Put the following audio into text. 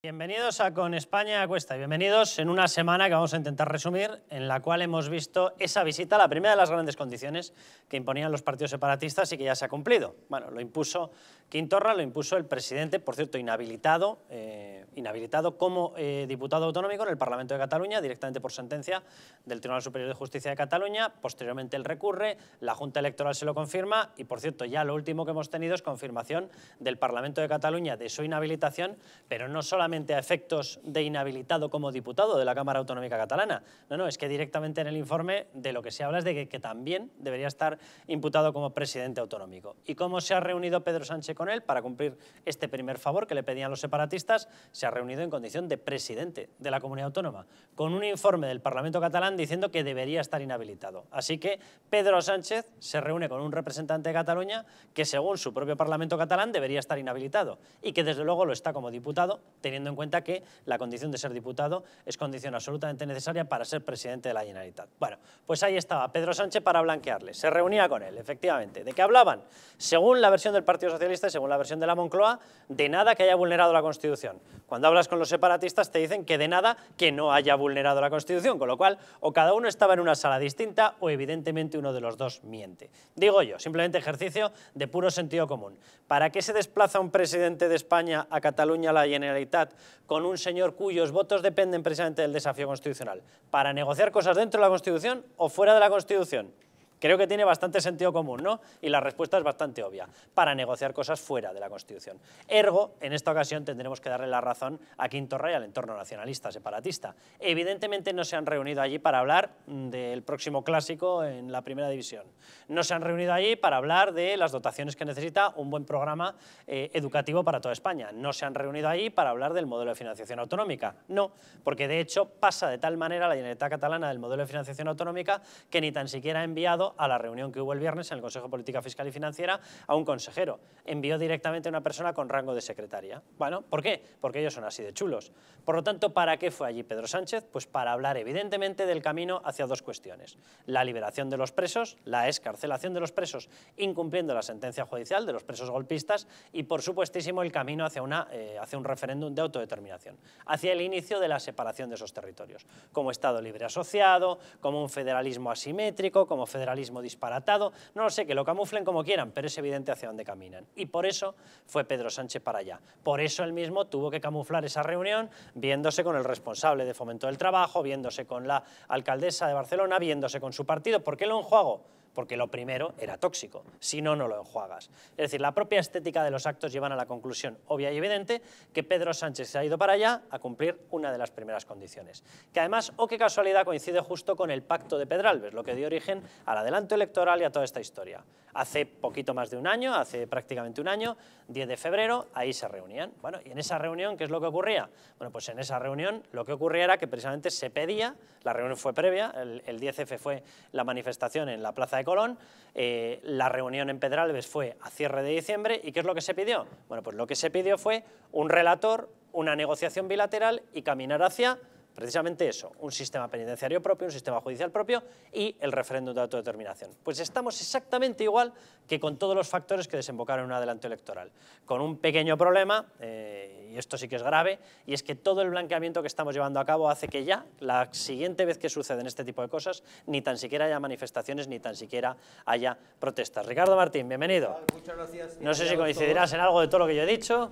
Bienvenidos a Con España a Cuesta. Bienvenidos en una semana que vamos a intentar resumir, en la cual hemos visto esa visita, la primera de las grandes condiciones que imponían los partidos separatistas y que ya se ha cumplido. Bueno, lo impuso Quintorra, lo impuso el presidente, por cierto, inhabilitado, eh, inhabilitado como eh, diputado autonómico en el Parlamento de Cataluña, directamente por sentencia del Tribunal Superior de Justicia de Cataluña. Posteriormente el recurre, la Junta Electoral se lo confirma y, por cierto, ya lo último que hemos tenido es confirmación del Parlamento de Cataluña de su inhabilitación, pero no solamente a efectos de inhabilitado como diputado de la Cámara Autonómica Catalana. No, no, es que directamente en el informe de lo que se habla es de que, que también debería estar imputado como presidente autonómico. ¿Y cómo se ha reunido Pedro Sánchez con él para cumplir este primer favor que le pedían los separatistas? Se ha reunido en condición de presidente de la comunidad autónoma, con un informe del Parlamento catalán diciendo que debería estar inhabilitado. Así que Pedro Sánchez se reúne con un representante de Cataluña que según su propio Parlamento catalán debería estar inhabilitado y que desde luego lo está como diputado, teniendo teniendo en cuenta que la condición de ser diputado es condición absolutamente necesaria para ser presidente de la Generalitat. Bueno, pues ahí estaba Pedro Sánchez para blanquearle. Se reunía con él, efectivamente. ¿De qué hablaban? Según la versión del Partido Socialista y según la versión de la Moncloa, de nada que haya vulnerado la Constitución. Cuando hablas con los separatistas te dicen que de nada que no haya vulnerado la Constitución, con lo cual o cada uno estaba en una sala distinta o evidentemente uno de los dos miente. Digo yo, simplemente ejercicio de puro sentido común. ¿Para qué se desplaza un presidente de España a Cataluña, a la Generalitat, con un señor cuyos votos dependen precisamente del desafío constitucional, para negociar cosas dentro de la Constitución o fuera de la Constitución. Creo que tiene bastante sentido común, ¿no? Y la respuesta es bastante obvia, para negociar cosas fuera de la Constitución. Ergo, en esta ocasión tendremos que darle la razón a Quinto Rey al entorno nacionalista separatista. Evidentemente no se han reunido allí para hablar del próximo clásico en la primera división. No se han reunido allí para hablar de las dotaciones que necesita un buen programa eh, educativo para toda España. No se han reunido allí para hablar del modelo de financiación autonómica. No, porque de hecho pasa de tal manera la Generalitat Catalana del modelo de financiación autonómica que ni tan siquiera ha enviado a la reunión que hubo el viernes en el Consejo de Política Fiscal y Financiera a un consejero. Envió directamente a una persona con rango de secretaria. Bueno, ¿por qué? Porque ellos son así de chulos. Por lo tanto, ¿para qué fue allí Pedro Sánchez? Pues para hablar evidentemente del camino hacia dos cuestiones. La liberación de los presos, la escarcelación de los presos, incumpliendo la sentencia judicial de los presos golpistas y, por supuestísimo, el camino hacia, una, eh, hacia un referéndum de autodeterminación, hacia el inicio de la separación de esos territorios, como Estado libre asociado, como un federalismo asimétrico, como federalismo disparatado, no lo sé, que lo camuflen como quieran, pero es evidente hacia dónde caminan. Y por eso fue Pedro Sánchez para allá. Por eso él mismo tuvo que camuflar esa reunión viéndose con el responsable de Fomento del Trabajo, viéndose con la alcaldesa de Barcelona, viéndose con su partido. ¿Por qué lo enjuago? porque lo primero era tóxico, si no, no lo enjuagas. Es decir, la propia estética de los actos llevan a la conclusión obvia y evidente que Pedro Sánchez se ha ido para allá a cumplir una de las primeras condiciones, que además, o oh, qué casualidad, coincide justo con el pacto de Pedralbes, lo que dio origen al adelanto electoral y a toda esta historia. Hace poquito más de un año, hace prácticamente un año, 10 de febrero, ahí se reunían. Bueno, y en esa reunión, ¿qué es lo que ocurría? Bueno, pues en esa reunión lo que ocurría era que precisamente se pedía, la reunión fue previa, el, el 10F fue la manifestación en la Plaza de Colón. Eh, la reunión en Pedralbes fue a cierre de diciembre y ¿qué es lo que se pidió? Bueno, pues lo que se pidió fue un relator, una negociación bilateral y caminar hacia Precisamente eso, un sistema penitenciario propio, un sistema judicial propio y el referéndum de autodeterminación. Pues estamos exactamente igual que con todos los factores que desembocaron en un adelanto electoral, con un pequeño problema, eh, y esto sí que es grave, y es que todo el blanqueamiento que estamos llevando a cabo hace que ya, la siguiente vez que suceden este tipo de cosas, ni tan siquiera haya manifestaciones, ni tan siquiera haya protestas. Ricardo Martín, bienvenido. Muchas gracias. No sé si coincidirás en algo de todo lo que yo he dicho.